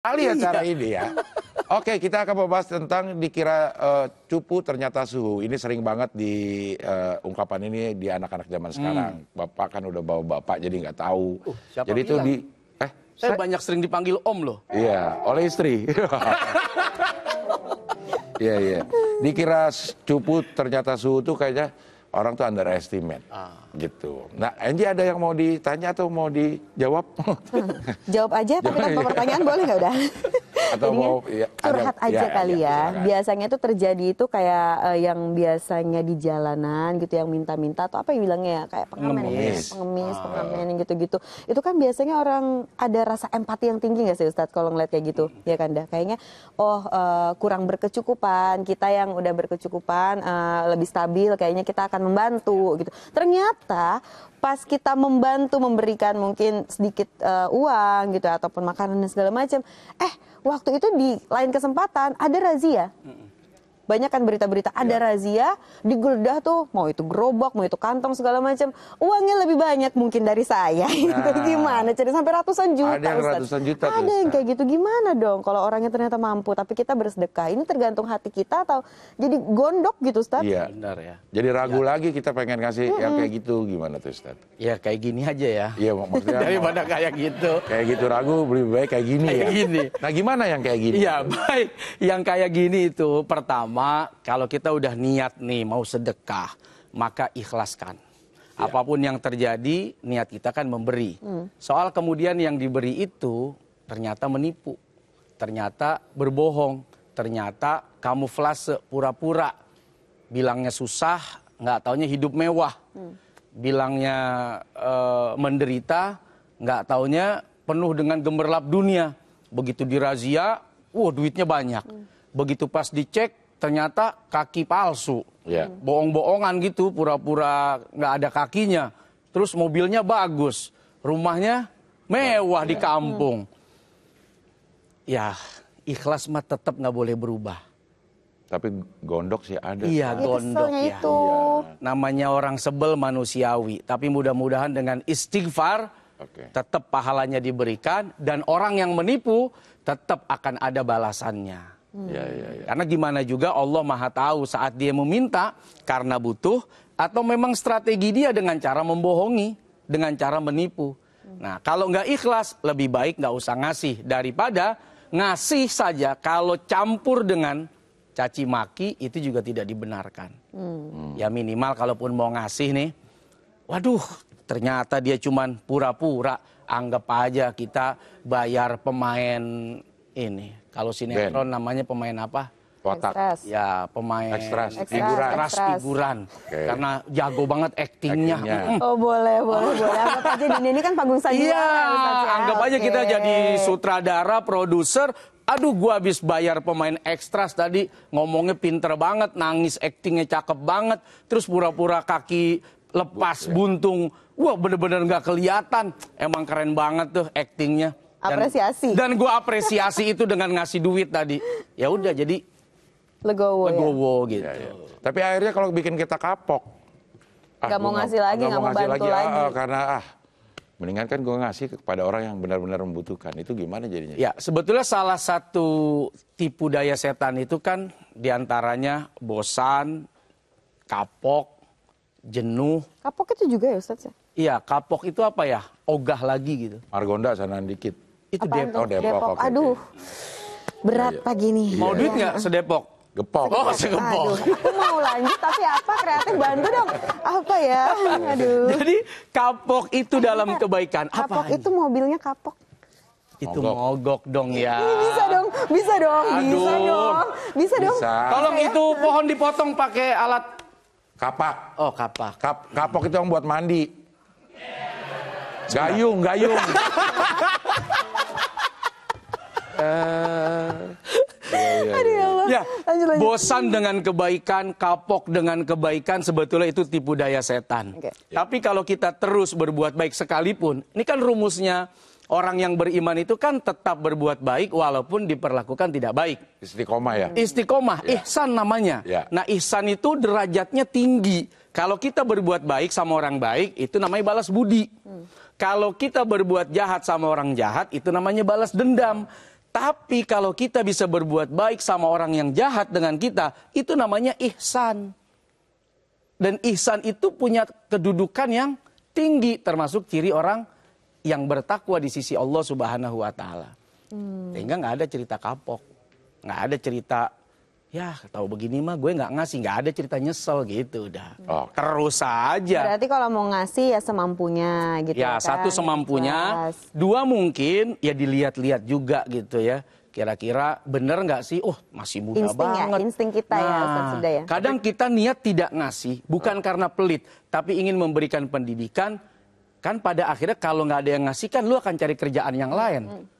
Kali iya. cara ini ya. Oke, kita akan membahas tentang dikira uh, cupu ternyata suhu. Ini sering banget di uh, ungkapan ini di anak-anak zaman hmm. sekarang. Bapak kan udah bawa bapak jadi nggak tahu. Uh, siapa jadi itu di eh saya, saya banyak sering dipanggil om loh. Iya, oleh istri. Iya, iya. Dikira cupu ternyata suhu tuh kayaknya orang tuh underestimate ah. gitu. Nah, Enji ada yang mau ditanya atau mau dijawab? Hmm. Jawab aja tapi tanpa pertanyaan boleh nggak udah? atau mau iya, iya, iya, ya, curhat ada, aja ya, kali ya. ya. Biasanya itu terjadi itu kayak uh, yang biasanya di jalanan gitu yang minta-minta atau apa yang bilangnya ya kayak pengamen, ya, pengemis, pengemis, uh. pengamen gitu-gitu. Itu kan biasanya orang ada rasa empati yang tinggi nggak sih Ustadz kalau ngeliat kayak gitu ya kan dah. Kayaknya oh uh, kurang berkecukupan kita yang udah berkecukupan uh, lebih stabil kayaknya kita akan membantu gitu. Ternyata pas kita membantu memberikan mungkin sedikit uh, uang gitu ataupun makanan dan segala macam, eh waktu itu di lain kesempatan ada razia banyak kan berita-berita ada ya. razia digeledah tuh mau itu gerobak mau itu kantong segala macam uangnya lebih banyak mungkin dari saya nah, gimana jadi sampai ratusan juta ada yang ratusan juta ada yang kayak gitu gimana dong kalau orangnya ternyata mampu tapi kita bersedekah ini tergantung hati kita atau jadi gondok gitu Ustaz iya benar ya jadi ragu ya. lagi kita pengen kasih mm -hmm. yang kayak gitu gimana tuh Ustaz ya kayak gini aja ya iya maksudnya daripada kayak gitu kayak gitu ragu lebih baik kayak gini kayak ya gini nah gimana yang kayak gini iya baik yang kayak gini itu pertama Pertama, kalau kita udah niat nih mau sedekah, maka ikhlaskan. Ya. Apapun yang terjadi, niat kita kan memberi. Hmm. Soal kemudian yang diberi itu ternyata menipu, ternyata berbohong, ternyata kamuflase pura-pura. Bilangnya susah, nggak taunya hidup mewah. Hmm. Bilangnya e, menderita, nggak taunya penuh dengan gemerlap dunia. Begitu dirazia, wah duitnya banyak. Hmm. Begitu pas dicek, ternyata kaki palsu. Yeah. Bohong-bohongan gitu, pura-pura nggak ada kakinya. Terus mobilnya bagus, rumahnya mewah di ya. kampung. Ya, ikhlas mah tetap nggak boleh berubah. Tapi gondok sih ada. Iya, kan? gondok ya. Itu. Iya. Namanya orang sebel manusiawi. Tapi mudah-mudahan dengan istighfar okay. tetap pahalanya diberikan dan orang yang menipu tetap akan ada balasannya. Hmm. Ya, ya, ya. Karena gimana juga Allah Maha Tahu saat dia meminta karena butuh atau memang strategi dia dengan cara membohongi, dengan cara menipu. Hmm. Nah, kalau nggak ikhlas, lebih baik nggak usah ngasih daripada ngasih saja. Kalau campur dengan caci maki itu juga tidak dibenarkan. Hmm. Ya minimal kalaupun mau ngasih nih, waduh, ternyata dia cuman pura-pura. Anggap aja kita bayar pemain ini kalau sinetron Band. namanya pemain apa? Watak. Extras. Ya, pemain ekstras figuran. Ekstras figuran. Okay. Karena jago banget aktingnya. Oh, boleh, boleh, boleh. Anggap aja Dini ini kan panggung saja. Iya, anggap aja okay. kita jadi sutradara, produser, aduh gua habis bayar pemain ekstras tadi ngomongnya pinter banget nangis aktingnya cakep banget terus pura-pura kaki lepas buntung wah bener-bener nggak -bener kelihatan emang keren banget tuh aktingnya apresiasi. Dan gue apresiasi itu dengan ngasih duit tadi. Ya udah jadi legowo, ya? legowo ya? gitu. Ya, ya. Tapi akhirnya kalau bikin kita kapok, gak ah, mau ngasih lagi, gak, mau ngasih lagi, lagi. Ah, karena ah mendingan kan gue ngasih kepada orang yang benar-benar membutuhkan. Itu gimana jadinya? Ya sebetulnya salah satu tipu daya setan itu kan diantaranya bosan, kapok, jenuh. Kapok itu juga ya ustadz ya? Iya, kapok itu apa ya? Ogah lagi gitu. Margonda sana dikit. Itu Apa oh, Depok. Depok. Depok. Okay. Aduh. Berat ya, pagi iya. nih. Mau duit nggak iya. sedepok? Gepok. Oh, segepok. Aduh, aku mau lanjut tapi apa kreatif bantu dong. Apa ya? Aduh. Jadi kapok itu dalam kebaikan. Apa? Kapok itu mobilnya kapok. Itu mogok, mogok dong ya. Bisa dong, bisa dong, Aduh. bisa dong. Bisa, dong. Tolong ya. itu pohon dipotong pakai alat kapak. Oh, kapak. Kap kapok itu yang buat mandi. Gayung, gayung. Iya, iya, ya, ya, ya. ya lanjut, lanjut. bosan dengan kebaikan, kapok dengan kebaikan sebetulnya itu tipu daya setan. Okay. Ya. Tapi kalau kita terus berbuat baik sekalipun, ini kan rumusnya orang yang beriman itu kan tetap berbuat baik walaupun diperlakukan tidak baik. Istiqomah ya. Istiqomah, ya. ihsan namanya. Ya. Nah, ihsan itu derajatnya tinggi. Kalau kita berbuat baik sama orang baik, itu namanya balas budi. Hmm. Kalau kita berbuat jahat sama orang jahat, itu namanya balas dendam. Tapi kalau kita bisa berbuat baik sama orang yang jahat dengan kita, itu namanya ihsan. Dan ihsan itu punya kedudukan yang tinggi termasuk ciri orang yang bertakwa di sisi Allah Subhanahu wa taala. Hmm. Sehingga nggak ada cerita kapok, nggak ada cerita ya tahu begini mah gue nggak ngasih nggak ada cerita nyesel gitu udah oh. terus aja berarti kalau mau ngasih ya semampunya gitu ya kan? satu semampunya dua mungkin ya dilihat-lihat juga gitu ya kira-kira bener nggak sih oh masih muda insting ya, banget ya, insting kita ya, nah, ya sudah ya kadang kita niat tidak ngasih bukan hmm. karena pelit tapi ingin memberikan pendidikan kan pada akhirnya kalau nggak ada yang ngasih kan lu akan cari kerjaan yang lain hmm